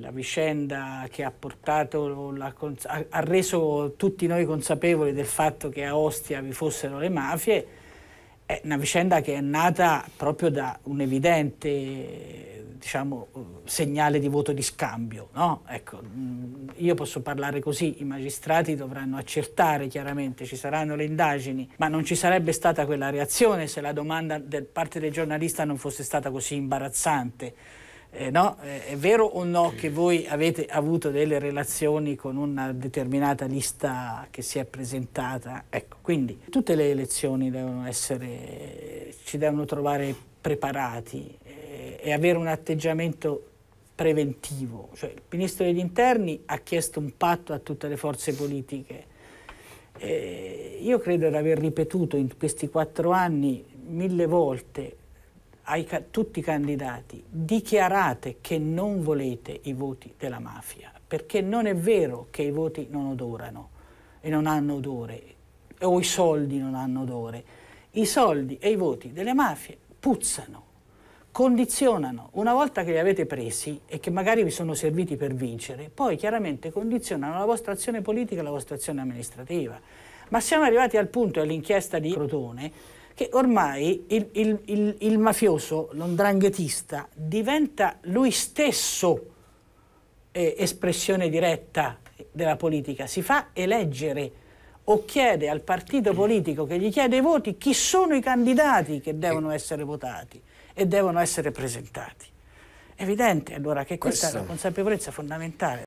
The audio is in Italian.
la vicenda che ha, portato, la, ha reso tutti noi consapevoli del fatto che a Ostia vi fossero le mafie è una vicenda che è nata proprio da un evidente diciamo, segnale di voto di scambio. No? Ecco, mm, io posso parlare così, i magistrati dovranno accertare chiaramente, ci saranno le indagini, ma non ci sarebbe stata quella reazione se la domanda da parte del giornalista non fosse stata così imbarazzante eh, no? è vero o no che voi avete avuto delle relazioni con una determinata lista che si è presentata? Ecco, quindi tutte le elezioni devono essere, ci devono trovare preparati eh, e avere un atteggiamento preventivo. Cioè, il Ministro degli Interni ha chiesto un patto a tutte le forze politiche. Eh, io credo di aver ripetuto in questi quattro anni mille volte ai tutti i candidati dichiarate che non volete i voti della mafia, perché non è vero che i voti non odorano e non hanno odore, o i soldi non hanno odore. I soldi e i voti delle mafie puzzano, condizionano, una volta che li avete presi e che magari vi sono serviti per vincere, poi chiaramente condizionano la vostra azione politica e la vostra azione amministrativa. Ma siamo arrivati al punto, all'inchiesta di Crotone, che ormai il, il, il, il mafioso, l'ondranghetista, diventa lui stesso eh, espressione diretta della politica, si fa eleggere o chiede al partito politico che gli chiede i voti chi sono i candidati che devono essere votati e devono essere presentati. Evidente allora che questa, questa è una consapevolezza fondamentale.